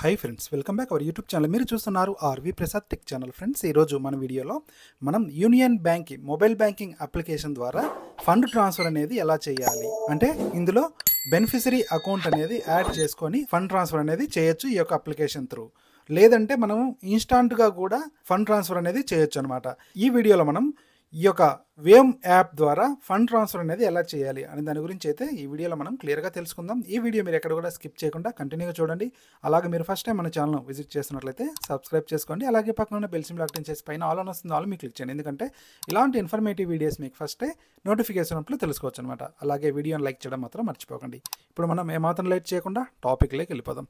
high friends welcome back our YouTube channel మీరు చూస్తున్నారు R V Prasad tech channel friends ఈరోజు మన వీడియోలో మనం Union Bank mobile banking application ద్వారా ఫండ్ ట్రాన్స్ఫర్ అనేది ఎలా చేయాలి అంటే ఇందులో బెనిఫిషరీ అకౌంట్ అనేది యాడ్ చేసుకొని ఫండ్ ట్రాన్స్ఫర్ అనేది చేయొచ్చు ఈ యొక్క అప్లికేషన్ త్రూ లేదంటే మనం ఇన్స్టాంట్గా కూడా ఫండ్ ట్రాన్స్ఫర్ అనేది చేయొచ్చు అనమాట ఈ వీడియోలో మనం ఈ యొక్క వేమ్ యాప్ ద్వారా ఫండ్ ట్రాన్స్ఫర్ అనేది ఎలా చేయాలి అనే దాని గురించి అయితే ఈ వీడియోలో మనం క్లియర్గా తెలుసుకుందాం ఈ వీడియో మీరు ఎక్కడ కూడా స్కిప్ చేయకుండా కంటిన్యూగా చూడండి అలాగే మీరు ఫస్ట్ టైం మన ఛానల్ విజిట్ చేస్తున్నట్లయితే సబ్స్క్రైబ్ చేసుకోండి అలాగే పక్కన ఉన్న లాక్టింగ్ చేసి పైన ఆల్ ఆన్ వస్తుంది ఆల్ మీకు క్లిక్ చేయండి ఎందుకంటే ఇలాంటి ఇన్ఫర్మేటివ్ వీడియోస్ మీకు ఫస్టే నోటిఫికేషన్ అప్పుడు తెలుసుకోవచ్చు అనమాట అలాగే వీడియోని లైక్ చేయడం మాత్రం మర్చిపోకండి ఇప్పుడు మనం ఏమాత్రం లైట్ చేయకుండా టాపిక్లోకి వెళ్ళిపోదాం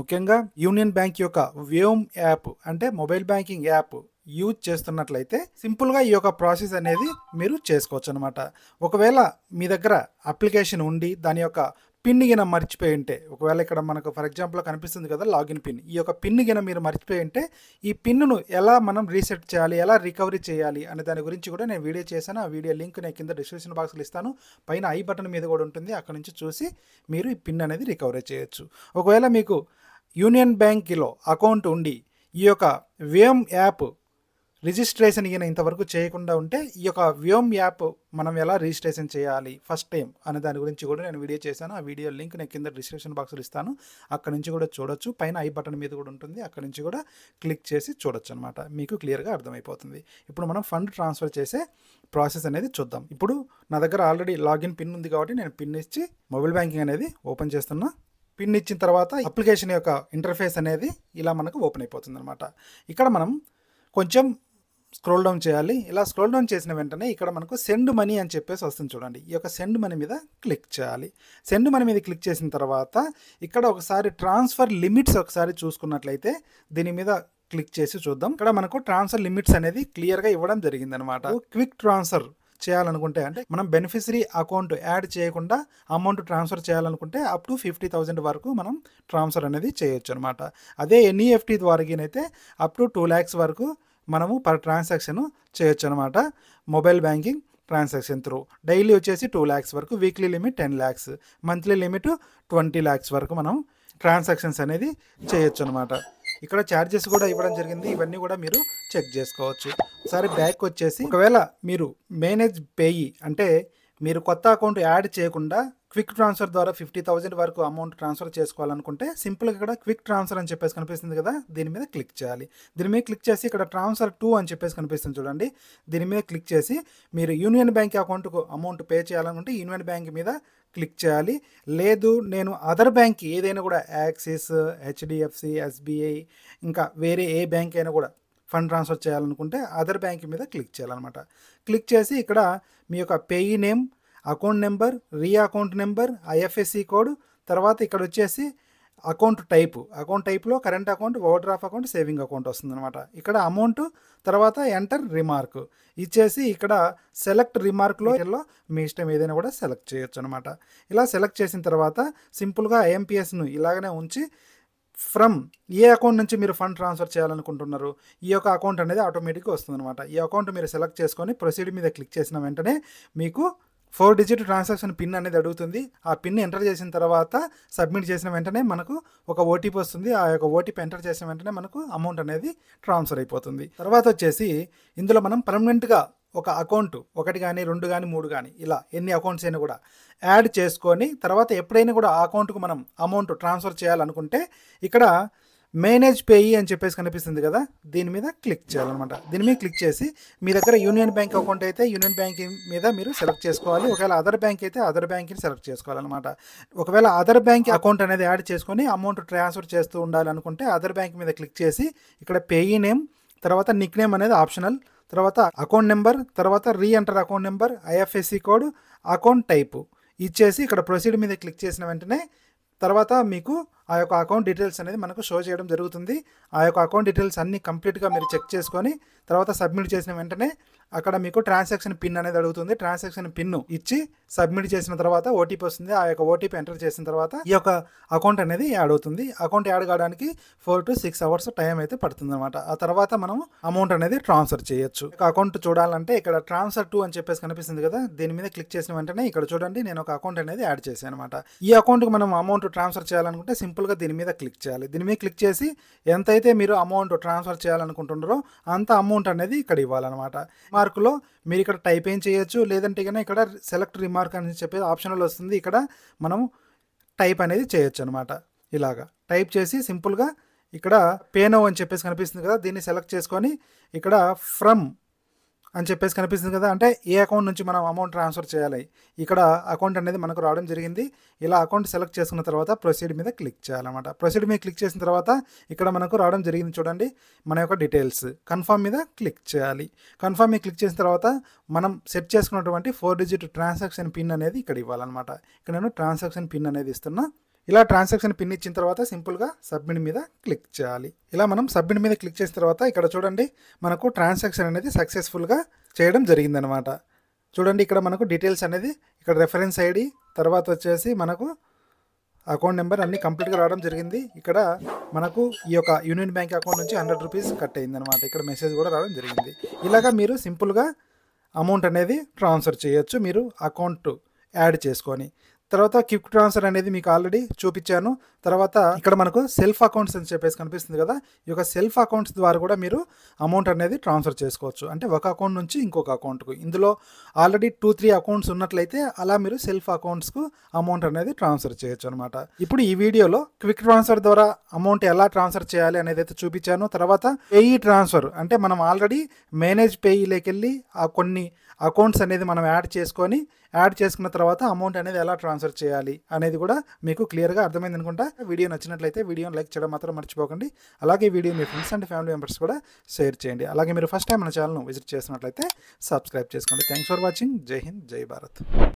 ముఖ్యంగా యూనియన్ బ్యాంక్ యొక్క వేమ్ యాప్ అంటే మొబైల్ బ్యాంకింగ్ యాప్ యూజ్ చేస్తున్నట్లయితే సింపుల్గా ఈ యొక్క ప్రాసెస్ అనేది మీరు చేసుకోవచ్చు అనమాట ఒకవేళ మీ దగ్గర అప్లికేషన్ ఉండి దాని యొక్క పిన్ గిన మర్చిపోయి ఉంటే ఒకవేళ ఇక్కడ మనకు ఫర్ ఎగ్జాంపుల్ కనిపిస్తుంది కదా లాగిన్ పిన్ ఈ యొక్క పిన్ గిన మీరు మర్చిపోయి ఉంటే ఈ పిన్ను ఎలా మనం రీసెట్ చేయాలి ఎలా రికవరీ చేయాలి అనే దాని గురించి కూడా నేను వీడియో చేశాను ఆ వీడియో లింక్ నేను కింద డిస్క్రిప్షన్ బాక్స్లో ఇస్తాను పైన ఐ బటన్ మీద కూడా ఉంటుంది అక్కడ నుంచి చూసి మీరు ఈ పిన్ అనేది రికవరీ చేయొచ్చు ఒకవేళ మీకు యూనియన్ బ్యాంక్లో అకౌంట్ ఉండి ఈ యొక్క వేమ్ యాప్ రిజిస్ట్రేషన్ ఈయన ఇంతవరకు చేయకుండా ఉంటే ఈ యొక్క వ్యోమ్ యాప్ మనం ఎలా రిజిస్ట్రేషన్ చేయాలి ఫస్ట్ టైం అనే దాని గురించి కూడా నేను వీడియో చేశాను ఆ వీడియో లింక్ నేను కింద డిస్క్రిప్షన్ బాక్స్లో ఇస్తాను అక్కడ నుంచి కూడా చూడొచ్చు పైన ఐ బటన్ మీద కూడా ఉంటుంది అక్కడ నుంచి కూడా క్లిక్ చేసి చూడొచ్చు అనమాట మీకు క్లియర్గా అర్థమైపోతుంది ఇప్పుడు మనం ఫండ్ ట్రాన్స్ఫర్ చేసే ప్రాసెస్ అనేది చూద్దాం ఇప్పుడు నా దగ్గర ఆల్రెడీ లాగిన్ పిన్ ఉంది కాబట్టి నేను పిన్ ఇచ్చి మొబైల్ బ్యాంకింగ్ అనేది ఓపెన్ చేస్తున్నా పిన్ ఇచ్చిన తర్వాత అప్లికేషన్ యొక్క ఇంటర్ఫేస్ అనేది ఇలా మనకు ఓపెన్ అయిపోతుంది అనమాట ఇక్కడ మనం కొంచెం స్క్రోల్ డౌన్ చేయాలి ఇలా స్క్రోల్ డౌన్ చేసిన వెంటనే ఇక్కడ మనకు సెండ్ మనీ అని చెప్పేసి వస్తుంది చూడండి ఈ యొక్క సెండ్ మనీ మీద క్లిక్ చేయాలి సెండ్ మనీ మీద క్లిక్ చేసిన తర్వాత ఇక్కడ ఒకసారి ట్రాన్స్ఫర్ లిమిట్స్ ఒకసారి చూసుకున్నట్లయితే దీని మీద క్లిక్ చేసి చూద్దాం ఇక్కడ మనకు ట్రాన్స్ఫర్ లిమిట్స్ అనేది క్లియర్గా ఇవ్వడం జరిగిందనమాట క్విక్ ట్రాన్స్ఫర్ చేయాలనుకుంటే అంటే మనం బెనిఫిషరీ అకౌంట్ యాడ్ చేయకుండా అమౌంట్ ట్రాన్స్ఫర్ చేయాలనుకుంటే అప్ టు ఫిఫ్టీ థౌజండ్ వరకు మనం ట్రాన్స్ఫర్ అనేది చేయొచ్చు అనమాట అదే ఎన్ఈఎఫ్టీ ద్వారా అప్ టు టూ ల్యాక్స్ వరకు మనము పర్ ట్రాన్సాక్షన్ చేయొచ్చు అనమాట mobile banking transaction through daily వచ్చేసి టూ ల్యాక్స్ వరకు weekly limit ten lakhs monthly limit twenty lakhs వరకు మనం ట్రాన్సాక్షన్స్ అనేది చేయొచ్చు అనమాట ఇక్కడ ఛార్జెస్ కూడా ఇవ్వడం జరిగింది ఇవన్నీ కూడా మీరు చెక్ చేసుకోవచ్చు ఒకసారి బ్యాక్ వచ్చేసి ఒకవేళ మీరు మేనేజ్ పేయి అంటే మీరు కొత్త అకౌంట్ యాడ్ చేయకుండా క్విక్ ట్రాన్స్ఫర్ ద్వారా ఫిఫ్టీ థౌసండ్ వరకు అమౌంట్ ట్రాన్స్ఫర్ చేసుకోవాలనుకుంటే సింపుల్గా ఇక్కడ క్విక్ ట్రాన్స్ఫర్ అని చెప్పేసి కనిపిస్తుంది కదా దీని మీద క్లిక్ చేయాలి దీని మీద క్లిక్ చేసి ఇక్కడ ట్రాన్స్ఫర్ టూ అని చెప్పేసి కనిపిస్తుంది చూడండి దీని మీద క్లిక్ చేసి మీరు యూనియన్ బ్యాంక్ అకౌంట్కు అమౌంట్ పే చేయాలనుకుంటే యూనియన్ బ్యాంక్ మీద క్లిక్ చేయాలి లేదు నేను అదర్ బ్యాంక్ ఏదైనా కూడా యాక్సిస్ హెచ్డిఎఫ్సి ఎస్బీఐ ఇంకా వేరే ఏ బ్యాంక్ అయినా కూడా ఫండ్ ట్రాన్స్ఫర్ చేయాలనుకుంటే అదర్ బ్యాంక్ మీద క్లిక్ చేయాలన్నమాట క్లిక్ చేసి ఇక్కడ మీ యొక్క payee name account number re account number IFSC code తర్వాత ఇక్కడ వచ్చేసి అకౌంట్ టైప్ అకౌంట్ టైప్లో current account overdraft account saving account వస్తుందన్నమాట ఇక్కడ అమౌంట్ తర్వాత ఎంటర్ రిమార్క్ ఇచ్చేసి ఇక్కడ సెలెక్ట్ రిమార్క్లో మీ ఇష్టం ఏదైనా కూడా సెలెక్ట్ చేయొచ్చు అనమాట ఇలా సెలెక్ట్ చేసిన తర్వాత సింపుల్గా ఐఎంపిఎస్ను ఇలాగనే ఉంచి ఫ్రమ్ ఏ అకౌంట్ నుంచి మీరు ఫండ్ ట్రాన్స్ఫర్ చేయాలనుకుంటున్నారు ఈ యొక్క అకౌంట్ అనేది ఆటోమేటిక్గా వస్తుందన్నమాట ఈ అకౌంట్ మీరు సెలెక్ట్ చేసుకొని ప్రొసీడ్ మీద క్లిక్ చేసిన వెంటనే మీకు ఫోర్ డిజిట్ ట్రాన్సాక్షన్ పిన్ అనేది అడుగుతుంది ఆ పిన్ ఎంటర్ చేసిన తర్వాత సబ్మిట్ చేసిన వెంటనే మనకు ఒక ఓటీపీ వస్తుంది ఆ యొక్క ఓటీపీ ఎంటర్ చేసిన వెంటనే మనకు అమౌంట్ అనేది ట్రాన్స్ఫర్ అయిపోతుంది తర్వాత వచ్చేసి ఇందులో మనం పర్మనెంట్గా ఒక అకౌంట్ ఒకటి కానీ రెండు కానీ మూడు కానీ ఇలా ఎన్ని అకౌంట్స్ అయినా కూడా యాడ్ చేసుకొని తర్వాత ఎప్పుడైనా కూడా ఆ అకౌంట్కు మనం అమౌంట్ ట్రాన్స్ఫర్ చేయాలనుకుంటే ఇక్కడ మేనేజ్ పేయి అని చెప్పేసి కనిపిస్తుంది కదా దీని మీద క్లిక్ చేయాలన్నమాట దీని మీద క్లిక్ చేసి మీ దగ్గర యూనియన్ బ్యాంక్ అకౌంట్ అయితే యూనియన్ బ్యాంక్ మీద మీరు సెలెక్ట్ చేసుకోవాలి ఒకవేళ అదర్ బ్యాంక్ అయితే అదర్ బ్యాంక్ని సెలెక్ట్ చేసుకోవాలన్నమాట ఒకవేళ అదర్ బ్యాంక్ అకౌంట్ అనేది యాడ్ చేసుకొని అమౌంట్ ట్రాన్స్ఫర్ చేస్తూ ఉండాలనుకుంటే అదర్ బ్యాంక్ మీద క్లిక్ చేసి ఇక్కడ పేయి నేమ్ తర్వాత నిక్ నేమ్ అనేది ఆప్షనల్ తర్వాత అకౌంట్ నెంబర్ తర్వాత re enter account number IFSC code account type ఇచ్చేసి ఇక్కడ ప్రొసీడ్ మీద క్లిక్ చేసిన వెంటనే తర్వాత మీకు ఆ యొక్క అకౌంట్ డీటెయిల్స్ అనేది మనకు షో చేయడం జరుగుతుంది ఆ యొక్క అకౌంట్ డీటెయిల్స్ అన్ని కంప్లీట్గా మీరు చెక్ చేసుకొని తర్వాత సబ్మిట్ చేసిన వెంటనే అక్కడ మీకు ట్రాన్సాక్షన్ పిన్ అనేది అడుగుతుంది ట్రాన్సాక్షన్ పిన్ ఇచ్చి సబ్మిట్ చేసిన తర్వాత ఓటీపీ వస్తుంది ఆ యొక్క ఓటీపీ ఎంటర్ చేసిన తర్వాత ఈ యొక్క అకౌంట్ అనేది యాడ్ అవుతుంది అకౌంట్ యాడ్ కావడానికి four to six hours time అయితే పడుతుంది అనమాట ఆ తర్వాత మనం అమౌంట్ అనేది ట్రాన్స్ఫర్ చేయొచ్చు అకౌంట్ చూడాలంటే ఇక్కడ ట్రాన్స్ఫర్ టూ అని చెప్పేసి కనిపిస్తుంది కదా దీని మీద క్లిక్ చేసిన వెంటనే ఇక్కడ చూడండి నేను ఒక అకౌంట్ అనేది యాడ్ చేశాను అనమాట ఈ అకౌంట్కి మనం అమౌంట్ ట్రాన్స్ఫర్ చేయాలనుకుంటే సింపుల్ సింపుల్గా దీని మీద క్లిక్ చేయాలి దీని మీద క్లిక్ చేసి ఎంతైతే మీరు అమౌంట్ ట్రాన్స్ఫర్ చేయాలనుకుంటున్నారో అంత అమౌంట్ అనేది ఇక్కడ ఇవ్వాలన్నమాట మార్కులో మీరు ఇక్కడ టైప్ ఏం చేయొచ్చు లేదంటే కానీ ఇక్కడ సెలెక్ట్ రిమార్క్ అని చెప్పి ఆప్షన్లో వస్తుంది ఇక్కడ మనం టైప్ అనేది చేయొచ్చు అనమాట ఇలాగా టైప్ చేసి సింపుల్గా ఇక్కడ పేనో అని చెప్పేసి కనిపిస్తుంది కదా దీన్ని సెలెక్ట్ చేసుకొని ఇక్కడ ఫ్రమ్ అని చెప్పేసి కనిపిస్తుంది కదా అంటే ఏ అకౌంట్ నుంచి మనం అమౌంట్ ట్రాన్స్ఫర్ చేయాలి ఇక్కడ అకౌంట్ అనేది మనకు రావడం జరిగింది ఇలా అకౌంట్ సెలెక్ట్ చేసుకున్న తర్వాత ప్రొసీడ్ మీద క్లిక్ చేయాలన్నమాట ప్రొసీడ్ మీద క్లిక్ చేసిన తర్వాత ఇక్కడ మనకు రావడం జరిగింది చూడండి మన యొక్క డీటెయిల్స్ కన్ఫామ్ మీద క్లిక్ చేయాలి కన్ఫర్మ్ మీద క్లిక్ చేసిన తర్వాత మనం సెట్ చేసుకున్నటువంటి ఫోర్ డిజిట్ ట్రాన్సాక్షన్ పిన్ అనేది ఇక్కడ ఇవ్వాలన్నమాట ఇక్కడ నేను ట్రాన్సాక్షన్ పిన్ అనేది ఇస్తున్నా ఇలా ట్రాన్సాక్షన్ పిన్ ఇచ్చిన తర్వాత సింపుల్గా సబ్మిట్ మీద క్లిక్ చేయాలి ఇలా మనం సబ్మిట్ మీద క్లిక్ చేసిన తర్వాత ఇక్కడ చూడండి మనకు ట్రాన్సాక్షన్ అనేది సక్సెస్ఫుల్గా చేయడం జరిగిందనమాట చూడండి ఇక్కడ మనకు డీటెయిల్స్ అనేది ఇక్కడ రెఫరెన్స్ ఐడి తర్వాత వచ్చేసి మనకు అకౌంట్ నెంబర్ అన్నీ కంప్లీట్గా రావడం జరిగింది ఇక్కడ మనకు ఈ యొక్క యూనియన్ బ్యాంక్ అకౌంట్ నుంచి హండ్రెడ్ రూపీస్ కట్ అయింది అనమాట ఇక్కడ మెసేజ్ కూడా రావడం జరిగింది ఇలాగా మీరు సింపుల్గా అమౌంట్ అనేది ట్రాన్స్ఫర్ చేయొచ్చు మీరు అకౌంట్ యాడ్ చేసుకొని తర్వాత క్విక్ ట్రాన్స్ఫర్ అనేది మీకు ఆల్రెడీ చూపించాను తర్వాత ఇక్కడ మనకు సెల్ఫ్ అకౌంట్స్ అని చెప్పేసి కనిపిస్తుంది కదా ఈ యొక్క సెల్ఫ్ అకౌంట్స్ ద్వారా కూడా మీరు అమౌంట్ అనేది ట్రాన్స్ఫర్ చేసుకోవచ్చు అంటే ఒక అకౌంట్ నుంచి ఇంకొక అకౌంట్కు ఇందులో ఆల్రెడీ టూ త్రీ అకౌంట్స్ ఉన్నట్లయితే అలా మీరు సెల్ఫ్ అకౌంట్స్కు అమౌంట్ అనేది ట్రాన్స్ఫర్ చేయొచ్చు అనమాట ఇప్పుడు ఈ వీడియోలో క్విక్ ట్రాన్స్ఫర్ ద్వారా అమౌంట్ ఎలా ట్రాన్స్ఫర్ చేయాలి అనేది అయితే చూపించాను తర్వాత పేఈ ట్రాన్స్ఫర్ అంటే మనం ఆల్రెడీ మేనేజ్ పేఈలోకి వెళ్ళి ఆ కొన్ని అకౌంట్స్ అనేది మనం యాడ్ చేసుకొని యాడ్ చేసుకున్న తర్వాత అమౌంట్ అనేది ఎలా ట్రాన్స్ఫర్ చేయాలి అనేది కూడా మీకు క్లియర్గా అర్థమైంది అనుకుంటా వీడియో నచ్చినట్లయితే వీడియోని లైక్ చేయడం మాత్రం మర్చిపోకండి అలాగే వీడియో మీ ఫ్రెండ్స్ అండ్ ఫ్యామిలీ మెంబర్స్ కూడా షేర్ చేయండి అలాగే మీరు ఫస్ట్ టైం మన ఛానల్ను విజిట్ చేసినట్లయితే సబ్స్క్రైబ్ చేసుకోండి థ్యాంక్స్ ఫర్ వాచింగ్ జై హింద్ జై భారత్